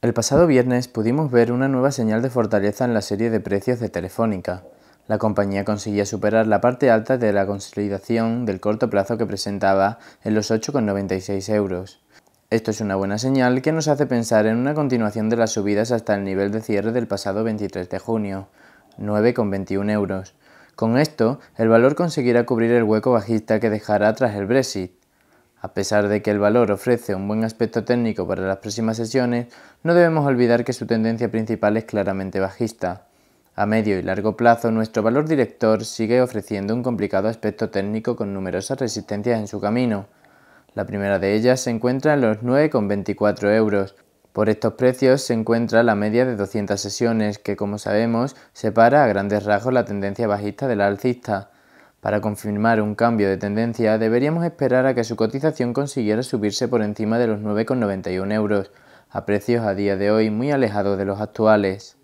El pasado viernes pudimos ver una nueva señal de fortaleza en la serie de precios de Telefónica. La compañía conseguía superar la parte alta de la consolidación del corto plazo que presentaba en los 8,96 euros. Esto es una buena señal que nos hace pensar en una continuación de las subidas hasta el nivel de cierre del pasado 23 de junio, 9,21 euros. Con esto, el valor conseguirá cubrir el hueco bajista que dejará tras el Brexit. A pesar de que el valor ofrece un buen aspecto técnico para las próximas sesiones, no debemos olvidar que su tendencia principal es claramente bajista. A medio y largo plazo, nuestro valor director sigue ofreciendo un complicado aspecto técnico con numerosas resistencias en su camino. La primera de ellas se encuentra en los 9,24 euros. Por estos precios se encuentra la media de 200 sesiones, que como sabemos separa a grandes rasgos la tendencia bajista de la alcista. Para confirmar un cambio de tendencia deberíamos esperar a que su cotización consiguiera subirse por encima de los 9,91 euros, a precios a día de hoy muy alejados de los actuales.